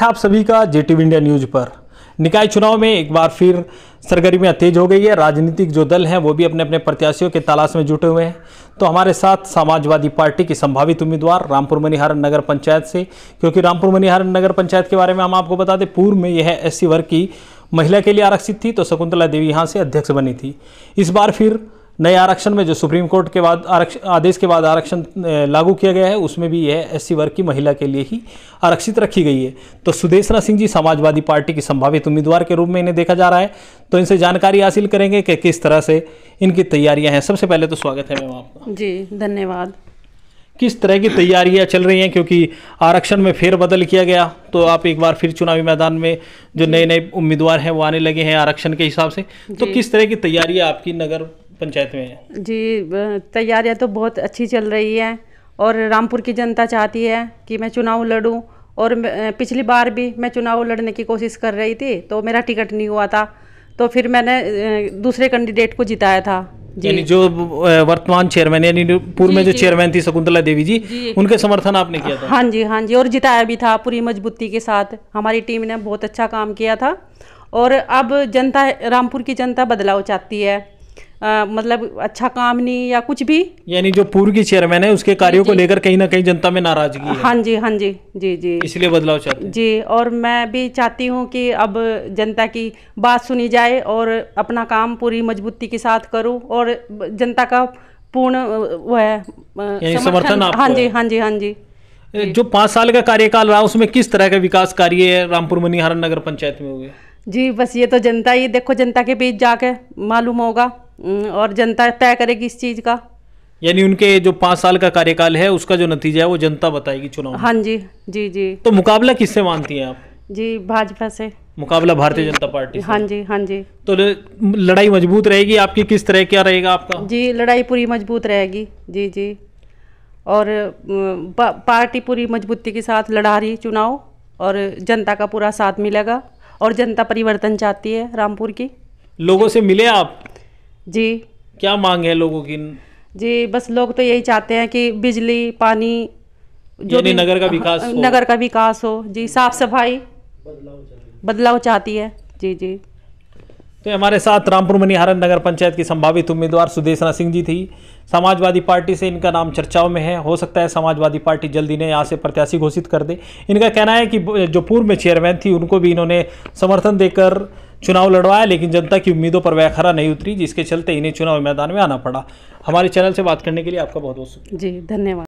था आप सभी का जेटीवी इंडिया न्यूज पर निकाय चुनाव में एक बार फिर सरगर्मियां तेज हो गई है राजनीतिक जो दल हैं वो भी अपने अपने प्रत्याशियों के तलाश में जुटे हुए हैं तो हमारे साथ समाजवादी पार्टी के संभावित उम्मीदवार रामपुर मनिहारन नगर पंचायत से क्योंकि रामपुर मनिहारन नगर पंचायत के बारे में हम आपको बता दें पूर्व में यह एस वर्ग की महिला के लिए आरक्षित थी तो शकुंतला देवी यहाँ से अध्यक्ष बनी थी इस बार फिर नए आरक्षण में जो सुप्रीम कोर्ट के बाद आरक्षण आदेश के बाद आरक्षण लागू किया गया है उसमें भी यह सी वर्ग की महिला के लिए ही आरक्षित रखी गई है तो सुदेशना सिंह जी समाजवादी पार्टी की संभावित उम्मीदवार के रूप में इन्हें देखा जा रहा है तो इनसे जानकारी हासिल करेंगे कि किस तरह से इनकी तैयारियां हैं सबसे पहले तो स्वागत है मैम आपका जी धन्यवाद किस तरह की तैयारियां चल रही हैं क्योंकि आरक्षण में फेरबदल किया गया तो आप एक बार फिर चुनावी मैदान में जो नए नए उम्मीदवार हैं वो आने लगे हैं आरक्षण के हिसाब से तो किस तरह की तैयारियां आपकी नगर पंचायत में जी तैयारियां तो बहुत अच्छी चल रही है और रामपुर की जनता चाहती है कि मैं चुनाव लड़ूं और पिछली बार भी मैं चुनाव लड़ने की कोशिश कर रही थी तो मेरा टिकट नहीं हुआ था तो फिर मैंने दूसरे कैंडिडेट को जिताया था यानी जो वर्तमान चेयरमैन यानी पूर्व में जो चेयरमैन थी शकुंतला देवी जी, जी उनके समर्थन आपने किया था हाँ जी हाँ जी और जिताया भी था पूरी मजबूती के साथ हमारी टीम ने बहुत अच्छा काम किया था और अब जनता रामपुर की जनता बदलाव चाहती है आ, मतलब अच्छा काम नहीं या कुछ भी यानी जो पूर्व की चेयरमैन है उसके कार्यों को लेकर कहीं ना कहीं जनता में नाराजगी है हाँ जी हाँ जी जी जी इसलिए बदलाव चाहते हैं जी और मैं भी चाहती हूँ कि अब जनता की बात सुनी जाए और अपना काम पूरी मजबूती के साथ करूँ और जनता का पूर्ण वह समर्थन, समर्थन हाँ, हाँ जी हाँ जी हाँ जी जो पाँच साल का कार्यकाल रहा उसमें किस तरह का विकास कार्य रामपुर मनिहारन नगर पंचायत में हुए जी बस ये तो जनता ये देखो जनता के बीच जाके मालूम होगा हम्म, और जनता तय करेगी इस चीज़ का यानी उनके जो पाँच साल का कार्यकाल है उसका जो नतीजा है वो जनता बताएगी चुनाव हाँ जी जी जी तो मुकाबला किससे मानती हैं आप जी भाजपा से मुकाबला भारतीय जनता पार्टी हाँ जी हाँ जी तो लड़ाई मजबूत रहेगी आपकी किस तरह क्या रहेगा आपका जी लड़ाई पूरी मजबूत रहेगी जी जी और पार्टी पूरी मजबूती के साथ लड़ा रही चुनाव और जनता का पूरा साथ मिलेगा और जनता परिवर्तन चाहती है रामपुर की लोगों से मिले आप जी क्या मांग है लोगों की जी बस लोग तो यही चाहते हैं कि बिजली पानी जो भी नगर का विकास हाँ, हो नगर का विकास हो जी साफ सफाई बदलाव चाहती है जी जी तो हमारे साथ रामपुर मनिहारन नगर पंचायत की संभावित उम्मीदवार सुदेशना सिंह जी थी समाजवादी पार्टी से इनका नाम चर्चाओं में है हो सकता है समाजवादी पार्टी जल्दी ने यहाँ से प्रत्याशी घोषित कर दे इनका कहना है कि जो पूर्व में चेयरमैन थी उनको भी इन्होंने समर्थन देकर चुनाव लड़वाया लेकिन जनता की उम्मीदों पर वह खरा नहीं उतरी जिसके चलते इन्हें चुनाव मैदान में आना पड़ा हमारे चैनल से बात करने के लिए आपका बहुत बहुत शुक्रिया जी धन्यवाद